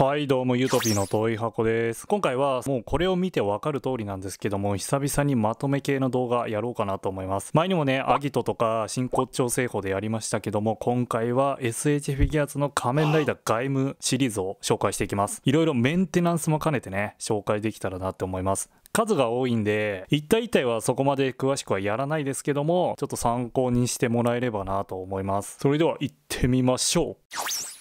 はいどうもゆとぴの遠い箱です今回はもうこれを見てわかる通りなんですけども久々にまとめ系の動画やろうかなと思います前にもねアギトとか真骨頂製法でやりましたけども今回は SH フィギュアズの仮面ライダー外務シリーズを紹介していきますいろいろメンテナンスも兼ねてね紹介できたらなって思います数が多いんで一体一体はそこまで詳しくはやらないですけどもちょっと参考にしてもらえればなと思いますそれでは行ってみましょう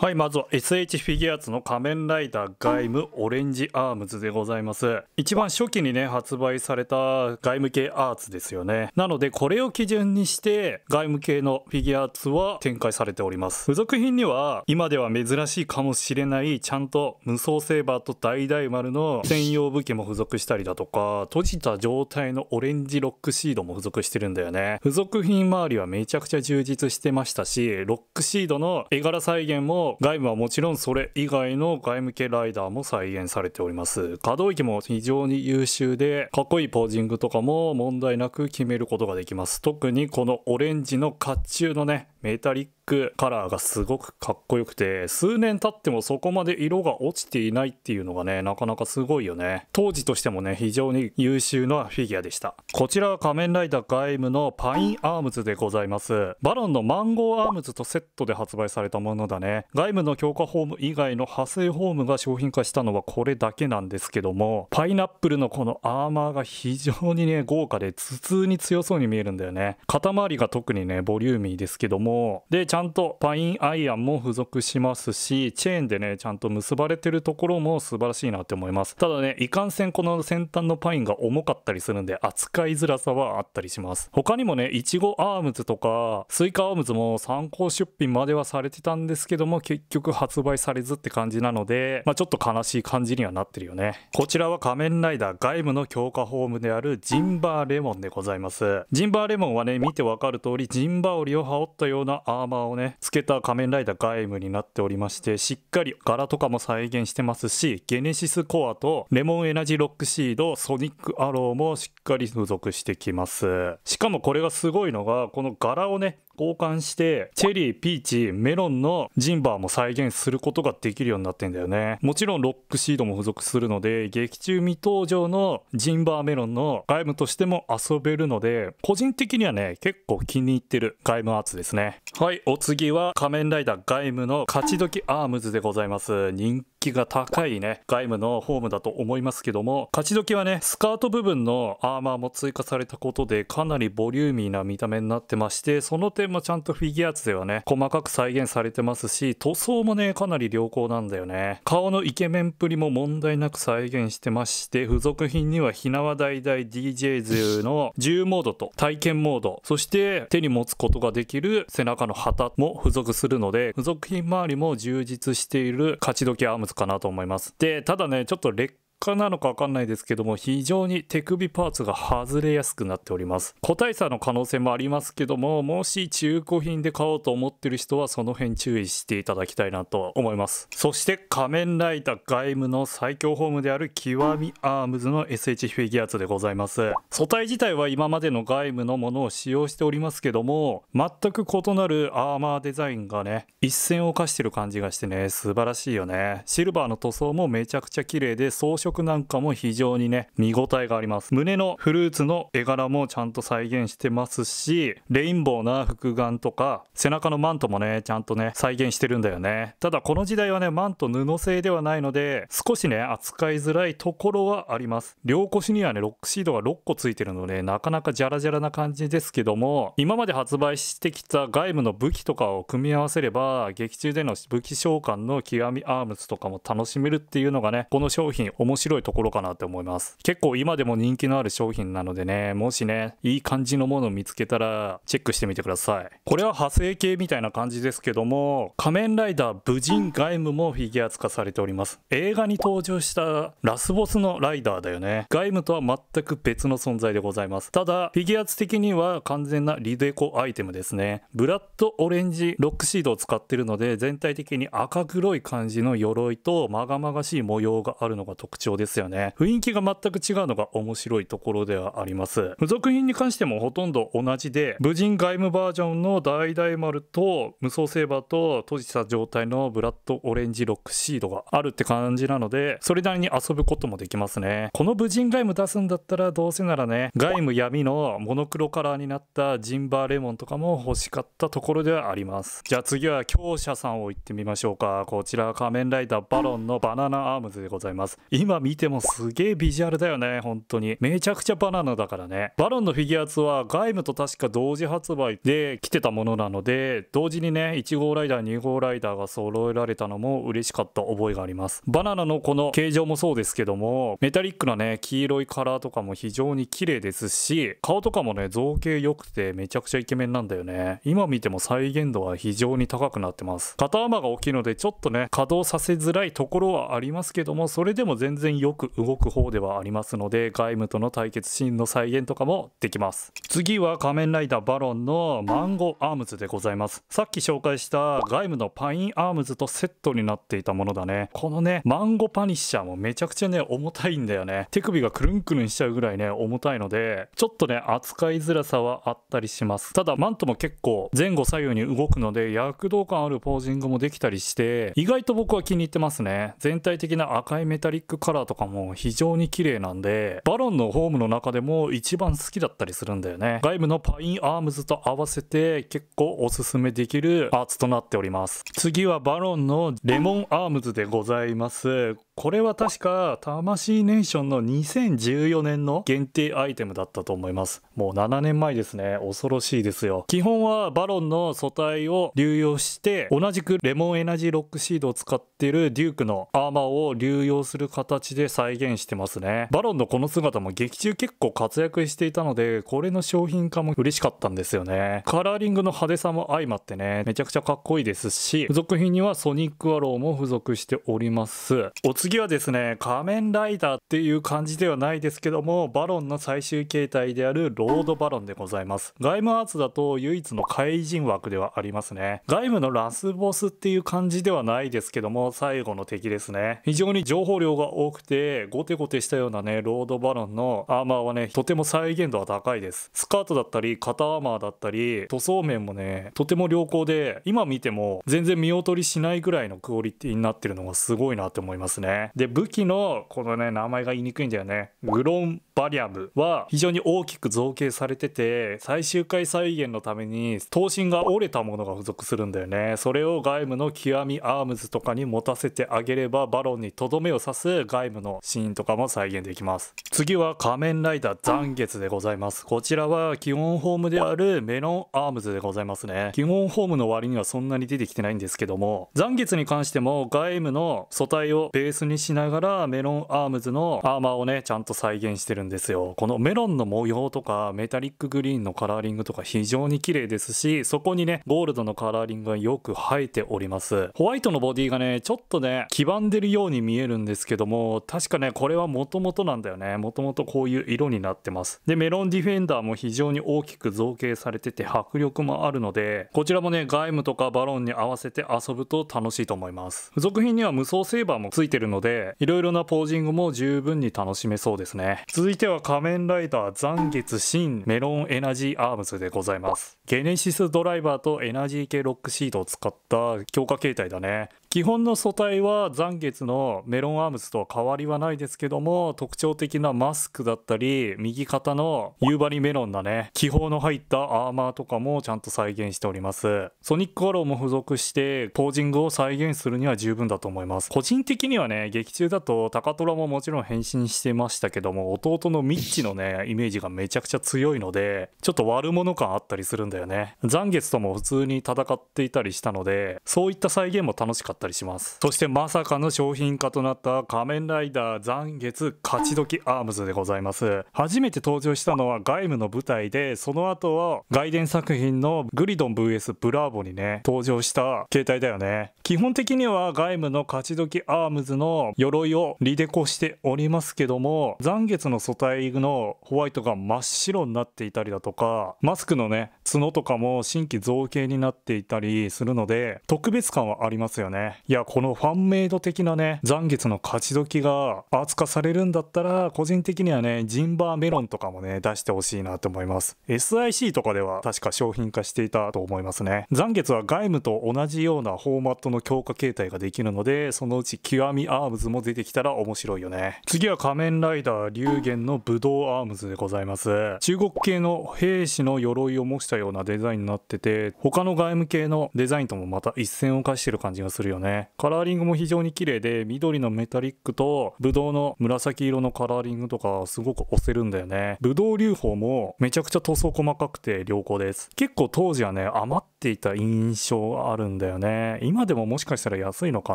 はい、まずは SH フィギュアーツの仮面ライダー外務オレンジアームズでございます。一番初期にね、発売された外務系アーツですよね。なので、これを基準にして、外務系のフィギュアーツは展開されております。付属品には、今では珍しいかもしれない、ちゃんと無双セーバーと大大丸の専用武器も付属したりだとか、閉じた状態のオレンジロックシードも付属してるんだよね。付属品周りはめちゃくちゃ充実してましたし、ロックシードの絵柄再現も外部はもちろんそれ以外の外務系ライダーも再現されております。可動域も非常に優秀で、かっこいいポージングとかも問題なく決めることができます。特にこのオレンジの甲冑のね、メタリックカラーがすごくかっこよくて、数年経ってもそこまで色が落ちていないっていうのがね、なかなかすごいよね。当時としてもね、非常に優秀なフィギュアでした。こちらは仮面ライダーガイムのパインアームズでございます。バロンのマンゴーアームズとセットで発売されたものだね。ガイムの強化ホーム以外の派生ホームが商品化したのはこれだけなんですけども、パイナップルのこのアーマーが非常にね、豪華で頭痛に強そうに見えるんだよね。肩周りが特にね、ボリューミーですけども、もでちゃんとパインアイアンも付属しますしチェーンでねちゃんと結ばれてるところも素晴らしいなって思いますただねいかんせんこの先端のパインが重かったりするんで扱いづらさはあったりします他にもねいちごアームズとかスイカアームズも参考出品まではされてたんですけども結局発売されずって感じなのでまあ、ちょっと悲しい感じにはなってるよねこちらは仮面ライダー外部の強化ホームであるジンバーレモンでございますジンバーレモンはね見てわかる通りジンバオリを羽織ったよう様なアーマーをね、つけた仮面ライダー外務になっておりまして、しっかり柄とかも再現してますし、ゲネシスコアとレモンエナジーロックシード、ソニックアローもしっかり付属してきます。しかもこれがすごいのが、この柄をね、交換してチェリーピーチメロンのジンバーも再現することができるようになってんだよねもちろんロックシードも付属するので劇中未登場のジンバーメロンの外務としても遊べるので個人的にはね結構気に入ってる外務アーツですねはいお次は仮面ライダー外務の勝ちきアームズでございます人気気が高いね、外務のホームだと思いますけども、勝ち時はね、スカート部分のアーマーも追加されたことで、かなりボリューミーな見た目になってまして、その点もちゃんとフィギュアーツではね、細かく再現されてますし、塗装もね、かなり良好なんだよね。顔のイケメンっぷりも問題なく再現してまして、付属品にはひなわ代々 DJ ズの銃モードと体験モード、そして手に持つことができる背中の旗も付属するので、付属品周りも充実している勝ち時アームかなと思います。で、ただね、ちょっと劣果なのかわかんないですけども、非常に手首パーツが外れやすくなっております。個体差の可能性もありますけども、もし中古品で買おうと思ってる人はその辺注意していただきたいなとは思います。そして仮面ライダー外務の最強ホームである極みアームズの SH フィギュアーツでございます。素体自体は今までの外務のものを使用しておりますけども、全く異なるアーマーデザインがね、一線を犯してる感じがしてね、素晴らしいよね。シルバーの塗装もめちゃくちゃ綺麗で装飾色なんかも非常にね、見応えがあります。胸のフルーツの絵柄もちゃんと再現してますし、レインボーな複眼とか、背中のマントもね、ちゃんとね、再現してるんだよね。ただこの時代はね、マント布製ではないので、少しね、扱いづらいところはあります。両腰にはね、ロックシードが6個ついてるので、なかなかジャラジャラな感じですけども、今まで発売してきた外部の武器とかを組み合わせれば、劇中での武器召喚の極みアームズとかも楽しめるっていうのがね、この商品面白いところかなって思います結構今でも人気のある商品なのでねもしねいい感じのものを見つけたらチェックしてみてくださいこれは派生系みたいな感じですけども仮面ライダー武人ガイムもフィギュア化されております映画に登場したラスボスのライダーだよねガイムとは全く別の存在でございますただフィギュア的には完全なリデコアイテムですねブラッドオレンジロックシードを使ってるので全体的に赤黒い感じの鎧とまがまがしい模様があるのが特徴象ですよね。雰囲気が全く違うのが面白いところではあります。付属品に関してもほとんど同じで、無人外務バージョンの大大丸と無双セーバーと閉じた状態のブラッドオレンジロックシードがあるって感じなので、それなりに遊ぶこともできますね。この無人外務出すんだったらどうせならね、外務闇のモノクロカラーになったジンバーレモンとかも欲しかったところではあります。じゃあ次は強者さんを行ってみましょうか。こちら仮面ライダーバロンのバナナアームズでございます。今今見てもすげえビジュアルだよね、本当に。めちゃくちゃバナナだからね。バロンのフィギュアツは外部と確か同時発売で来てたものなので、同時にね、1号ライダー、2号ライダーが揃えられたのも嬉しかった覚えがあります。バナナのこの形状もそうですけども、メタリックなね、黄色いカラーとかも非常に綺麗ですし、顔とかもね、造形良くてめちゃくちゃイケメンなんだよね。今見ても再現度は非常に高くなってます。肩幅が大きいので、ちょっとね、稼働させづらいところはありますけども、それでも全然然よく動く方ではありますので外務との対決シーンの再現とかもできます次は仮面ライダーバロンのマンゴーアームズでございますさっき紹介した外務のパインアームズとセットになっていたものだねこのねマンゴーパニッシャーもめちゃくちゃね重たいんだよね手首がくるんくるんしちゃうぐらいね重たいのでちょっとね扱いづらさはあったりしますただマントも結構前後左右に動くので躍動感あるポージングもできたりして意外と僕は気に入ってますね全体的な赤いメタリックカラーラーとかも非常に綺麗なんで、バロンのホームの中でも一番好きだったりするんだよね。外部のパインアームズと合わせて結構おすすめできるパーツとなっております。次はバロンのレモンアームズでございます。これは確か、魂ネーションの2014年の限定アイテムだったと思います。もう7年前ですね。恐ろしいですよ。基本はバロンの素体を流用して、同じくレモンエナジーロックシードを使ってるデュークのアーマーを流用する形形で再現してますね。バロンのこの姿も劇中結構活躍していたので、これの商品化も嬉しかったんですよね。カラーリングの派手さも相まってね、めちゃくちゃかっこいいですし、付属品にはソニックアローも付属しております。お次はですね、仮面ライダーっていう感じではないですけども、バロンの最終形態であるロードバロンでございます。外務アーツだと唯一の怪人枠ではありますね。外務のラスボスっていう感じではないですけども、最後の敵ですね。非常に情報量が多多くて、ゴテゴテしたようなね、ロードバロンのアーマーはね、とても再現度は高いです。スカートだったり、肩アーマーだったり、塗装面もね、とても良好で、今見ても全然見劣りしないぐらいのクオリティになってるのがすごいなって思いますね。で、武器の、このね、名前が言いにくいんだよね。グロンバリアムは非常に大きく造形されてて、最終回再現のために、刀身が折れたものが付属するんだよね。それを外務の極みアームズとかに持たせてあげれば、バロンにとどめを刺す外外部のシーンとかも再現できます次は仮面ライダー残月でございますこちらは基本ホームであるメロンアームズでございますね基本ホームの割にはそんなに出てきてないんですけども残月に関しても外部の素体をベースにしながらメロンアームズのアーマーをねちゃんと再現してるんですよこのメロンの模様とかメタリックグリーンのカラーリングとか非常に綺麗ですしそこにねゴールドのカラーリングがよく生えておりますホワイトのボディがねちょっとね黄ばんでるように見えるんですけども確かねこれはもともとなんだよねもともとこういう色になってますでメロンディフェンダーも非常に大きく造形されてて迫力もあるのでこちらもねガイムとかバロンに合わせて遊ぶと楽しいと思います付属品には無双セーバーも付いてるのでいろいろなポージングも十分に楽しめそうですね続いては仮面ライダー残月新メロンエナジーアームズでございますゲネシスドライバーとエナジー系ロックシードを使った強化形態だね基本の素体は残月のメロンアームズとは変わりはないですけども特徴的なマスクだったり右肩の夕張メロンだね気泡の入ったアーマーとかもちゃんと再現しておりますソニックアローも付属してポージングを再現するには十分だと思います個人的にはね劇中だと高虎ももちろん変身してましたけども弟のミッチのねイメージがめちゃくちゃ強いのでちょっと悪者感あったりするんだよね残月とも普通に戦っていたりしたのでそういった再現も楽しかったったりしますそしてまさかの商品化となった仮面ライダー残月勝ち時アームズでございます初めて登場したのは外務の舞台でその後は外伝作品のグリドン VS ブラーボにね登場した携帯だよね基本的には外務の勝ち時アームズの鎧をリデコしておりますけども残月の素体のホワイトが真っ白になっていたりだとかマスクのね角とかも新規造形になっていたりするので特別感はありますよねいや、このファンメイド的なね、残月の勝ち時が扱されるんだったら、個人的にはね、ジンバーメロンとかもね、出してほしいなと思います。SIC とかでは確か商品化していたと思いますね。残月は外務と同じようなフォーマットの強化形態ができるので、そのうち極みアームズも出てきたら面白いよね。次は仮面ライダー龍玄の武道アームズでございます。中国系の兵士の鎧を模したようなデザインになってて、他の外務系のデザインともまた一線を画してる感じがするよね。ねカラーリングも非常に綺麗で緑のメタリックとブドウの紫色のカラーリングとかすごく押せるんだよねブドウ流法もめちゃくちゃ塗装細かくて良好です結構当時はね余っていた印象があるんだよね今でももしかしたら安いのか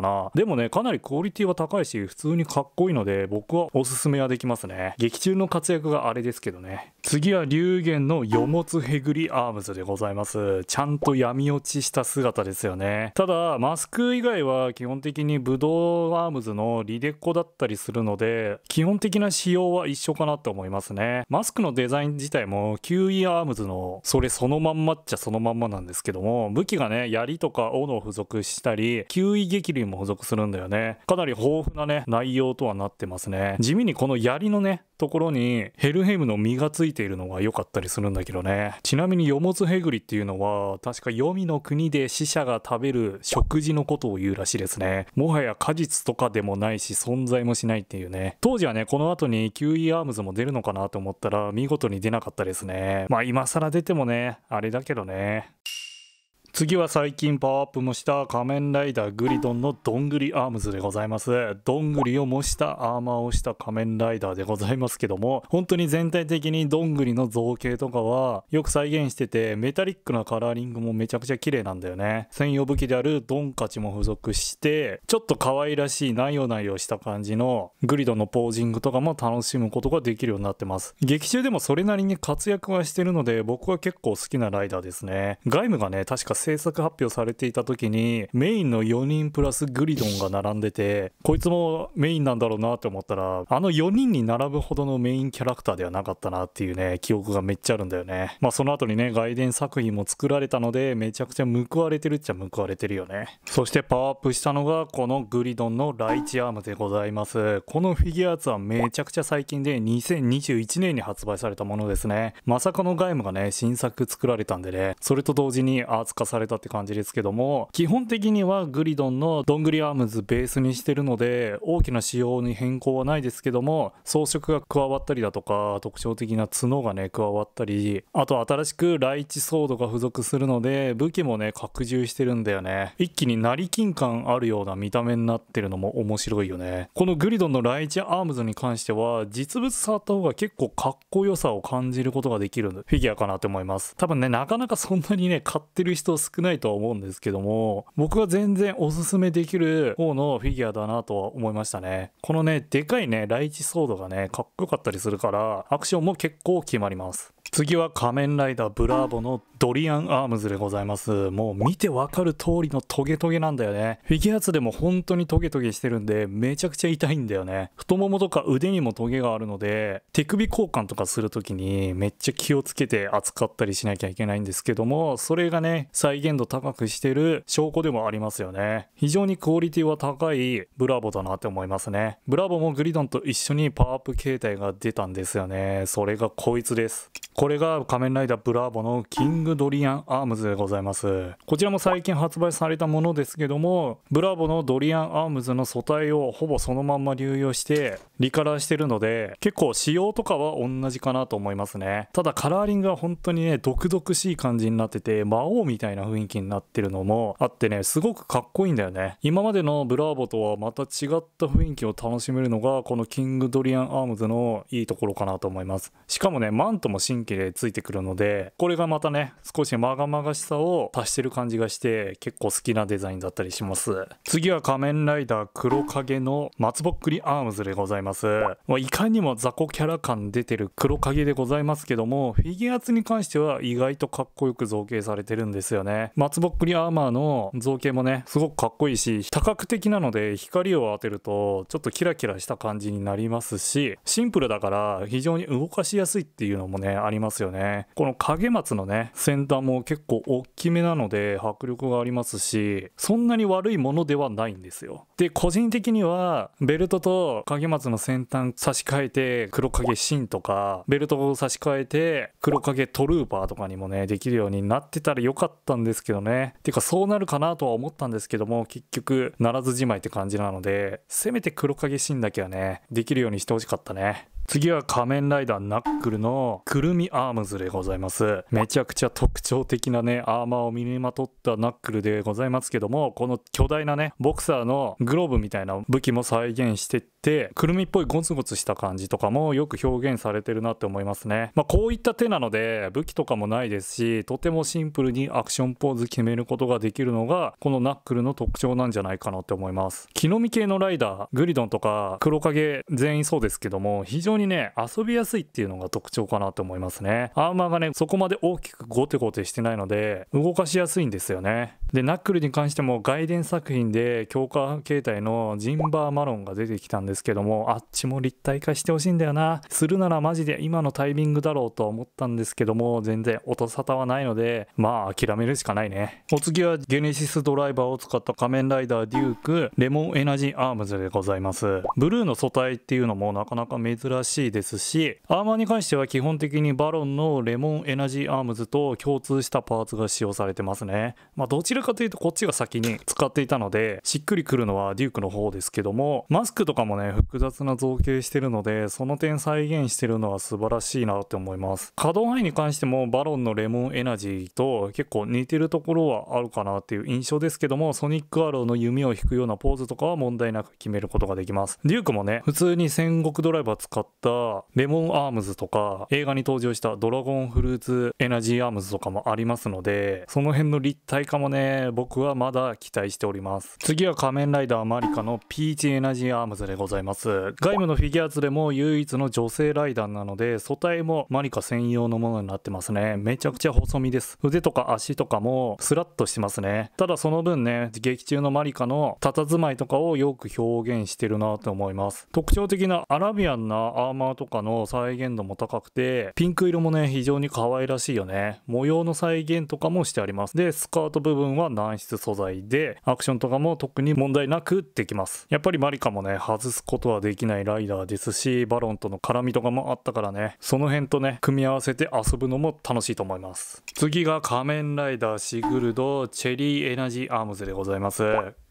なでもねかなりクオリティは高いし普通にかっこいいので僕はおすすめはできますね劇中の活躍があれですけどね次は龍玄のよ物。つへぐりアームズでございます。ちゃんと闇落ちした姿ですよね。ただ、マスク以外は基本的にブドウアームズのリデコだったりするので、基本的な仕様は一緒かなと思いますね。マスクのデザイン自体も QE アームズのそれそのまんまっちゃそのまんまなんですけども、武器がね、槍とか斧を付属したり、QE 激流も付属するんだよね。かなり豊富なね、内容とはなってますね。地味にこの槍のね、ところにヘルヘムの実がついているのが良かったりするんだけどねちなみにヨモツヘグリっていうのは確か黄泉の国で死者が食べる食事のことを言うらしいですねもはや果実とかでもないし存在もしないっていうね当時はねこの後に QE アームズも出るのかなと思ったら見事に出なかったですねまあ今更出てもねあれだけどね次は最近パワーアップもした仮面ライダーグリドンのどんぐりアームズでございます。どんぐりを模したアーマーをした仮面ライダーでございますけども、本当に全体的にどんぐりの造形とかはよく再現してて、メタリックなカラーリングもめちゃくちゃ綺麗なんだよね。専用武器であるドンカチも付属して、ちょっと可愛らしい内容内容した感じのグリドンのポージングとかも楽しむことができるようになってます。劇中でもそれなりに活躍はしてるので、僕は結構好きなライダーですね。外務がね、確か制作発表されていた時に、メインの4人プラスグリドンが並んでて、こいつもメインなんだろうなって思ったら、あの4人に並ぶほどのメインキャラクターではなかったなっていうね、記憶がめっちゃあるんだよね。まあその後にね、外伝作品も作られたので、めちゃくちゃ報われてるっちゃ報われてるよね。そしてパワーアップしたのが、このグリドンのライチアームでございます。このフィギュアーツはめちゃくちゃ最近で2021年に発売されたものですね。まさかのガイムがね、新作作られたんでね、それと同時にアーツ化さされたって感じですけども、基本的にはグリドンのどんぐりアームズベースにしてるので、大きな仕様に変更はないですけども、装飾が加わったりだとか、特徴的な角がね、加わったり、あと新しくライチソードが付属するので、武器もね、拡充してるんだよね。一気に成金感あるような見た目になってるのも面白いよね。このグリドンのライチアームズに関しては、実物触った方が結構かっこよさを感じることができるフィギュアかなと思います。多分ね、なかなかそんなにね、買ってる人少ないとは思うんですけども、僕は全然おすすめできる方のフィギュアだなとは思いましたね。このね、でかいね、ライチソードがね、かっこよかったりするから、アクションも結構決まります。次は仮面ライダーブラーボのドリアンアームズでございます。もう見てわかる通りのトゲトゲなんだよね。フィギュアツでも本当にトゲトゲしてるんで、めちゃくちゃ痛いんだよね。太ももとか腕にもトゲがあるので、手首交換とかするときにめっちゃ気をつけて扱ったりしなきゃいけないんですけども、それがね、再現度高くしてる証拠でもありますよね。非常にクオリティは高いブラボだなって思いますね。ブラボもグリドンと一緒にパワーアップ形態が出たんですよね。それがこいつです。これが仮面ライダーブラボのキングドリアンアームズでございますこちらも最近発売されたものですけどもブラボのドリアンアームズの素体をほぼそのまんま流用してリカラーしてるので結構仕様とかは同じかなと思いますねただカラーリングが本当にね独々しい感じになってて魔王みたいな雰囲気になってるのもあってねすごくかっこいいんだよね今までのブラーボとはまた違った雰囲気を楽しめるのがこのキングドリアンアームズのいいところかなと思いますしかもねマントも神経けでついてくるので、これがまたね、少しまがまがしさを足してる感じがして、結構好きなデザインだったりします。次は仮面ライダー黒影の松ぼっくりアームズでございます。まいかにも雑魚キャラ感出てる黒影でございますけども、フィギュアツに関しては意外とかっこよく造形されてるんですよね。松ぼっくりアーマーの造形もね、すごくかっこいいし、多角的なので光を当てるとちょっとキラキラした感じになりますし、シンプルだから非常に動かしやすいっていうのもね、ありりますよねこの影松のね先端も結構大きめなので迫力がありますしそんなに悪いものではないんですよで個人的にはベルトと影松の先端差し替えて黒影芯とかベルトを差し替えて黒影トルーパーとかにもねできるようになってたら良かったんですけどねてかそうなるかなとは思ったんですけども結局ならずじまいって感じなのでせめて黒影芯だけはねできるようにしてほしかったね次は仮面ライダーナックルのくるみアームズでございます。めちゃくちゃ特徴的なね、アーマーを身にまとったナックルでございますけども、この巨大なね、ボクサーのグローブみたいな武器も再現してって、くるみっぽいゴツゴツした感じとかもよく表現されてるなって思いますね。まあこういった手なので、武器とかもないですし、とてもシンプルにアクションポーズ決めることができるのが、このナックルの特徴なんじゃないかなって思います。木の実系のライダー、グリドンとか黒影全員そうですけども、非常に常にね、遊びやすいっていうのが特徴かなと思いますね。アーマーがね、そこまで大きくゴテゴテしてないので、動かしやすいんですよね。で、ナックルに関しても外伝作品で強化形態のジンバーマロンが出てきたんですけども、あっちも立体化してほしいんだよな。するならマジで今のタイミングだろうとは思ったんですけども、全然音沙汰はないので、まあ諦めるしかないね。お次はゲネシスドライバーを使った仮面ライダーデューク、レモンエナジーアームズでございます。ブルーの素体っていうのもなかなか珍しいですし、アーマーに関しては基本的にバロンのレモンエナジーアームズと共通したパーツが使用されてますね。まあ、どちらかというとこっちが先に使っていたので、しっくりくるのはデュークの方ですけども、マスクとかもね、複雑な造形してるので、その点再現してるのは素晴らしいなって思います。可動範囲に関してもバロンのレモンエナジーと結構似てるところはあるかなっていう印象ですけども、ソニックアローの弓を引くようなポーズとかは問題なく決めることができます。デュークもね、普通に戦国ドライバー使ってったレモンアームズとか、映画に登場したドラゴンフルーツエナジーアームズとかもありますので、その辺の立体化もね、僕はまだ期待しております。次は仮面ライダーマリカのピーチエナジーアームズでございます。外部のフィギュアーツでも唯一の女性ライダーなので、素体もマリカ専用のものになってますね。めちゃくちゃ細身です。腕とか足とかもスラッとしてますね。ただその分ね、劇中のマリカの佇まいとかをよく表現してるなと思います。特徴的なアラビアンなアーマーとかの再現度も高くて、ピンク色もね、非常に可愛らしいよね。模様の再現とかもしてあります。で、スカート部分は軟質素材で、アクションとかも特に問題なくできます。やっぱりマリカもね、外すことはできないライダーですし、バロンとの絡みとかもあったからね、その辺とね、組み合わせて遊ぶのも楽しいと思います。次が仮面ライダーシグルドチェリーエナジーアームズでございます。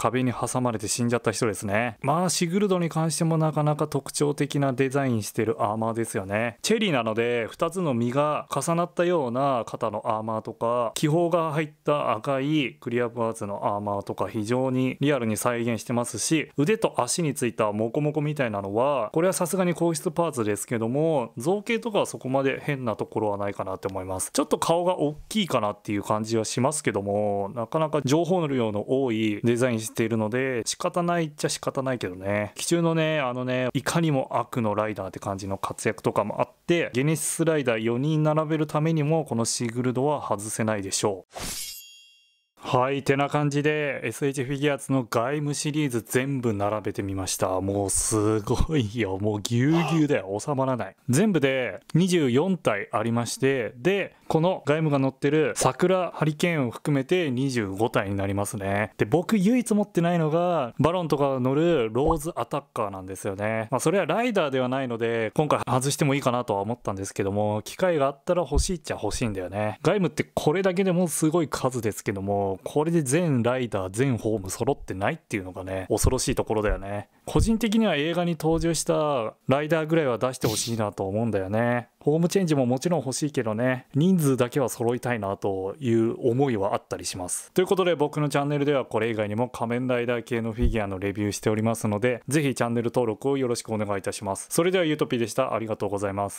壁に挟まれて死んじゃった人ですねまあシグルドに関してもなかなか特徴的なデザインしてるアーマーですよねチェリーなので2つの実が重なったような肩のアーマーとか気泡が入った赤いクリアパーツのアーマーとか非常にリアルに再現してますし腕と足についたモコモコみたいなのはこれはさすがに硬質パーツですけども造形とかはそこまで変なところはないかなって思いますちょっと顔が大きいかなっていう感じはしますけどもなかなか情報量の多いデザインしてじているので、仕方ないっちゃ仕方ないけどね。奇中のね、あのね、いかにも悪のライダーって感じの活躍とかもあって、ゲネシスライダー4人並べるためにも、このシーグルドは外せないでしょう。はい、てな感じで SH フィギュアーズの外務シリーズ全部並べてみました。もうすごいよ。もうぎゅうぎゅうだよ。収まらない。全部で24体ありまして、で、この外務が載ってる桜ハリケーンを含めて25体になりますねで僕唯一持ってないのがバロンとかが乗るローズアタッカーなんですよねまあそれはライダーではないので今回外してもいいかなとは思ったんですけども機会があったら欲しいっちゃ欲しいんだよね外務ってこれだけでもすごい数ですけどもこれで全ライダー全ホーム揃ってないっていうのがね恐ろしいところだよね個人的には映画に登場したライダーぐらいは出してほしいなと思うんだよね。ホームチェンジももちろん欲しいけどね、人数だけは揃いたいなという思いはあったりします。ということで僕のチャンネルではこれ以外にも仮面ライダー系のフィギュアのレビューしておりますので、ぜひチャンネル登録をよろしくお願いいたします。それではゆとぴでした。ありがとうございます。